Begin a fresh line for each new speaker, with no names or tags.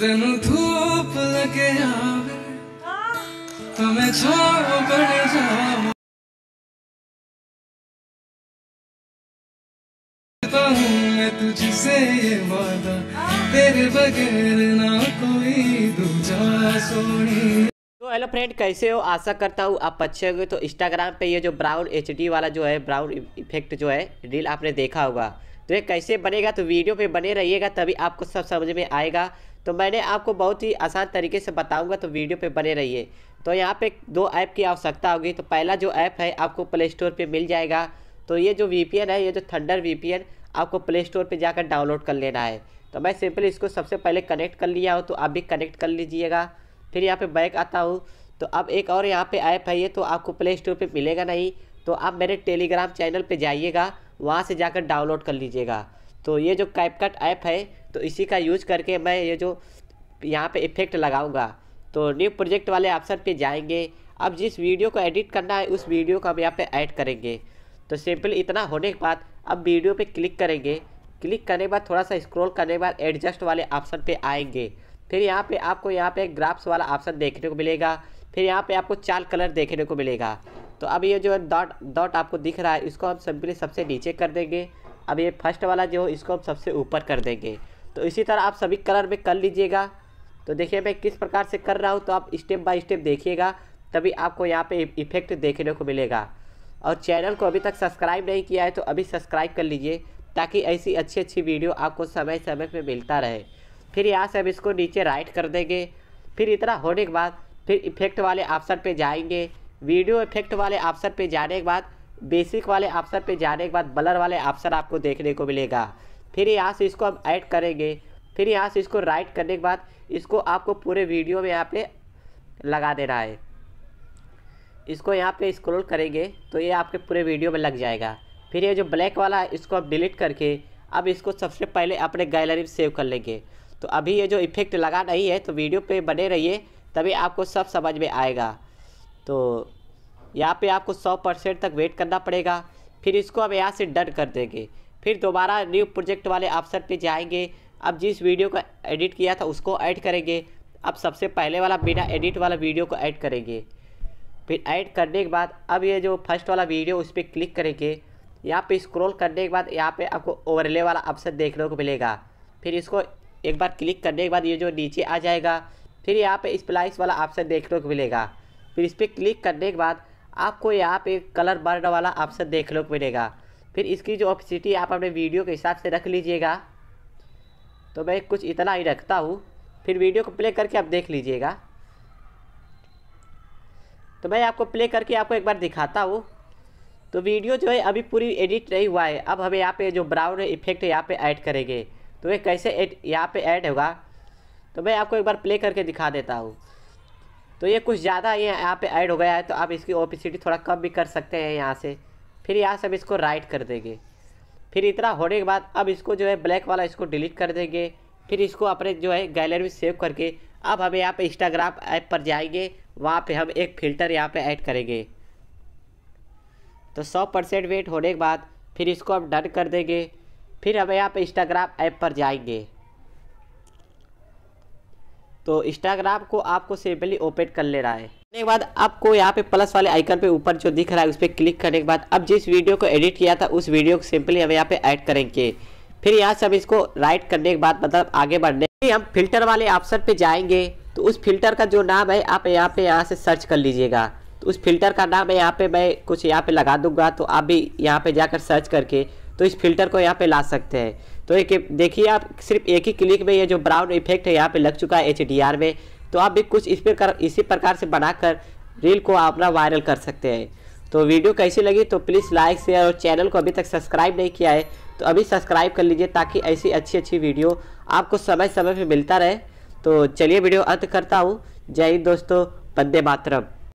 ਤੈਨੂੰ तुझसे ये वादा तेरे बगैर ना कोई दूजा सोनी तो हेलो फ्रेंड कैसे हो आशा करता हूँ आप अच्छे होंगे तो इंस्टाग्राम पे ये जो ब्राउन एचडी वाला जो है ब्राउन इफेक्ट जो है रील आपने देखा होगा तो ये कैसे बनेगा तो वीडियो पे बने रहिएगा तभी आपको सब समझ में आएगा तो मैंने आपको बहुत ही आसान तरीके से बताऊंगा तो वीडियो पे बने रहिए तो यहाँ पे दो ऐप की आवश्यकता होगी तो पहला जो ऐप है आपको प्ले स्टोर पर मिल जाएगा तो ये जो वी है ये जो थंडर वी आपको प्ले स्टोर पर जाकर डाउनलोड कर लेना है तो मैं सिंपली इसको सबसे पहले कनेक्ट कर लिया हूँ तो आप भी कनेक्ट कर लीजिएगा फिर यहाँ पर बैक आता हूँ तो अब एक और यहाँ पे ऐप है ये तो आपको प्ले स्टोर पर मिलेगा नहीं तो आप मेरे टेलीग्राम चैनल पे जाइएगा वहाँ से जाकर डाउनलोड कर लीजिएगा तो ये जो कैपकट ऐप है तो इसी का यूज करके मैं ये जो यहाँ पे इफेक्ट लगाऊंगा तो न्यू प्रोजेक्ट वाले ऑप्शन पे जाएंगे अब जिस वीडियो को एडिट करना है उस वीडियो को हम यहाँ पे ऐड करेंगे तो सिंपल इतना होने के बाद अब वीडियो पे क्लिक करेंगे क्लिक करने के बाद थोड़ा सा स्क्रॉल करने के बाद एडजस्ट वाले ऑप्शन पे आएंगे फिर यहाँ पे आपको यहाँ पे ग्राफ्स वाला ऑप्शन देखने को मिलेगा फिर यहाँ पे आपको चार कलर देखने को मिलेगा तो अब ये जो डॉट डॉट आपको दिख रहा है इसको हम सिंपली सबसे नीचे कर देंगे अब ये फर्स्ट वाला जो हो इसको हम सबसे ऊपर कर देंगे तो इसी तरह आप सभी कलर में कर लीजिएगा तो देखिए मैं किस प्रकार से कर रहा हूँ तो आप स्टेप बाय स्टेप देखिएगा तभी आपको यहाँ पे इफेक्ट देखने को मिलेगा और चैनल को अभी तक सब्सक्राइब नहीं किया है तो अभी सब्सक्राइब कर लीजिए ताकि ऐसी अच्छी अच्छी वीडियो आपको समय समय पर मिलता रहे फिर यहाँ से हम इसको नीचे राइट कर देंगे फिर इतना होने के बाद फिर इफेक्ट वाले ऑप्शन पे जाएंगे वीडियो इफेक्ट वाले ऑप्शन पे जाने के बाद बेसिक वाले ऑप्शन पे जाने के बाद बलर वाले ऑप्शन आपको देखने को मिलेगा फिर यहाँ से इसको हम ऐड करेंगे फिर यहाँ से इसको राइट करने के बाद इसको आपको पूरे वीडियो में यहाँ पे लगा देना है इसको यहाँ पे स्क्रॉल करेंगे तो ये आपके पूरे वीडियो में लग जाएगा फिर ये जो ब्लैक वाला है इसको आप डिलीट करके अब इसको सबसे पहले अपने गैलरी में सेव कर लेंगे तो अभी ये जो इफेक्ट लगा नहीं है तो वीडियो पे बने रहिए तभी आपको सब समझ में आएगा तो यहाँ पे आपको 100 परसेंट तक वेट करना पड़ेगा फिर इसको अब यहाँ से डन कर देंगे फिर दोबारा न्यू प्रोजेक्ट वाले ऑप्शन पे जाएंगे अब जिस वीडियो का एडिट किया था उसको ऐड करेंगे अब सबसे पहले वाला बिना एडिट वाला वीडियो को ऐड करेंगे फिर ऐड करने के बाद अब ये जो फर्स्ट वाला वीडियो उस पर क्लिक करेंगे यहाँ पर स्क्रोल करने के बाद यहाँ पर आपको ओवरले वाला ऑप्शन देखने को मिलेगा फिर इसको एक बार क्लिक करने के बाद ये जो नीचे आ जाएगा फिर यहाँ पे स्प्लाइस वाला ऑप्शन देखने को मिलेगा फिर इस पर क्लिक करने के बाद आपको यहाँ पे कलर बर्ड वाला ऑप्शन देखने को मिलेगा फिर इसकी जो ऑपिसिटी आप अपने वीडियो के हिसाब से रख लीजिएगा तो मैं कुछ इतना ही रखता हूँ फिर वीडियो को प्ले करके आप देख लीजिएगा तो मैं आपको प्ले करके आपको एक बार दिखाता हूँ तो वीडियो जो है अभी पूरी एडिट नहीं हुआ है अब हमें यहाँ पे जो ब्राउन इफेक्ट यहाँ पे ऐड करेंगे तो ये कैसे यहाँ पे ऐड होगा तो मैं आपको एक बार प्ले करके दिखा देता हूँ तो ये कुछ ज़्यादा ये यहाँ पे ऐड हो गया है तो आप इसकी ओपिसिटी थोड़ा कम भी कर सकते हैं यहाँ से फिर यहाँ से इसको राइट कर देंगे फिर इतना होने के बाद अब इसको जो है ब्लैक वाला इसको डिलीट कर देंगे फिर इसको अपने जो है गैलरी में सेव करके अब हम यहाँ पे इंस्टाग्राम ऐप पर जाएंगे वहाँ पे हम एक फ़िल्टर यहाँ पे ऐड करेंगे तो 100 परसेंट वेट होने के बाद फिर इसको हम डन कर देंगे फिर हम यहाँ पे इंस्टाग्राम ऐप पर जाएंगे तो इंस्टाग्राम को आपको सिंपली ओपन कर ले रहा है करने के बाद आपको यहाँ पे प्लस वाले आइकन पे ऊपर जो दिख रहा है उस पर क्लिक करने के बाद अब जिस वीडियो को एडिट किया था उस वीडियो को सिंपली हम यहाँ पे ऐड करेंगे फिर यहाँ से हम इसको राइट करने के बाद मतलब आगे बढ़ने फिर हम फिल्टर वाले ऑप्शन पे जाएंगे तो उस फिल्टर का जो नाम है आप यहाँ पे यहाँ से सर्च कर लीजिएगा तो उस फिल्टर का नाम है यहाँ पे मैं कुछ यहाँ पे लगा दूंगा तो आप भी यहाँ पे जाकर सर्च करके तो इस फिल्टर को यहाँ पे ला सकते हैं तो एक देखिए आप सिर्फ एक ही क्लिक में ये जो ब्राउन इफेक्ट है यहाँ पे लग चुका है एच में तो आप भी कुछ इस प्रकार इसी प्रकार से बनाकर रील को अपना वायरल कर सकते हैं तो वीडियो कैसी लगी तो प्लीज़ लाइक शेयर और चैनल को अभी तक सब्सक्राइब नहीं किया है तो अभी सब्सक्राइब कर लीजिए ताकि ऐसी अच्छी अच्छी वीडियो आपको समय समय पर मिलता रहे तो चलिए वीडियो अंत करता हूँ जय हिंद दोस्तों बंदे मातरम